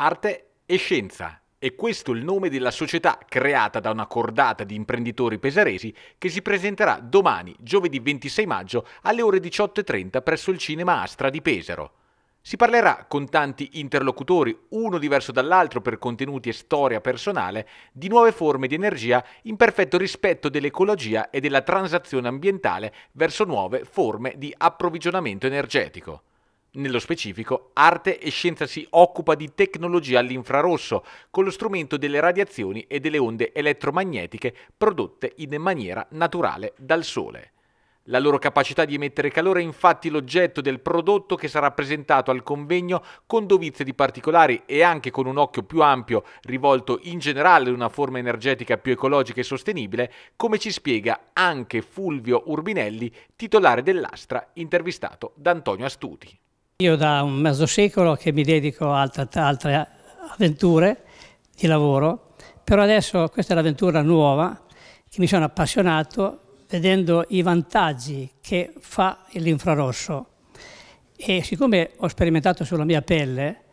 arte e scienza. E questo è il nome della società creata da una cordata di imprenditori pesaresi che si presenterà domani, giovedì 26 maggio, alle ore 18.30 presso il Cinema Astra di Pesaro. Si parlerà con tanti interlocutori, uno diverso dall'altro per contenuti e storia personale, di nuove forme di energia in perfetto rispetto dell'ecologia e della transazione ambientale verso nuove forme di approvvigionamento energetico. Nello specifico, Arte e Scienza si occupa di tecnologia all'infrarosso, con lo strumento delle radiazioni e delle onde elettromagnetiche prodotte in maniera naturale dal Sole. La loro capacità di emettere calore è infatti l'oggetto del prodotto che sarà presentato al convegno con dovizie di particolari e anche con un occhio più ampio rivolto in generale ad una forma energetica più ecologica e sostenibile, come ci spiega anche Fulvio Urbinelli, titolare dell'Astra, intervistato da Antonio Astuti. Io da un mezzo secolo che mi dedico a altre, altre avventure di lavoro, però adesso questa è l'avventura nuova che mi sono appassionato vedendo i vantaggi che fa l'infrarosso. E siccome ho sperimentato sulla mia pelle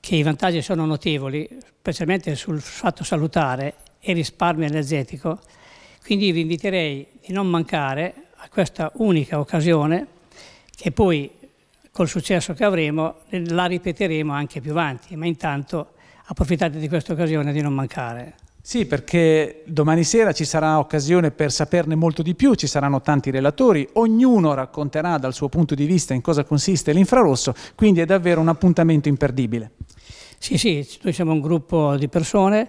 che i vantaggi sono notevoli, specialmente sul fatto salutare e risparmio energetico, quindi vi inviterei di non mancare a questa unica occasione che poi col successo che avremo la ripeteremo anche più avanti, ma intanto approfittate di questa occasione di non mancare. Sì, perché domani sera ci sarà occasione per saperne molto di più, ci saranno tanti relatori, ognuno racconterà dal suo punto di vista in cosa consiste l'infrarosso, quindi è davvero un appuntamento imperdibile. Sì, sì, noi siamo un gruppo di persone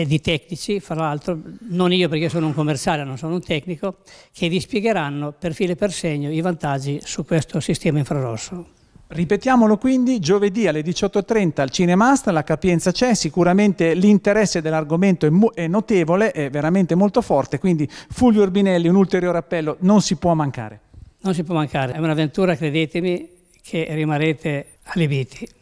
eh, di tecnici, fra l'altro non io perché sono un commerciale, non sono un tecnico, che vi spiegheranno per filo e per segno i vantaggi su questo sistema infrarosso. Ripetiamolo quindi, giovedì alle 18.30 al Cinemaster, la capienza c'è, sicuramente l'interesse dell'argomento è, è, notevole, è veramente molto forte, quindi Fulvio Urbinelli, un ulteriore appello, non si può mancare. Non si può mancare, è un'avventura, credetemi, che rimarrete alibiti.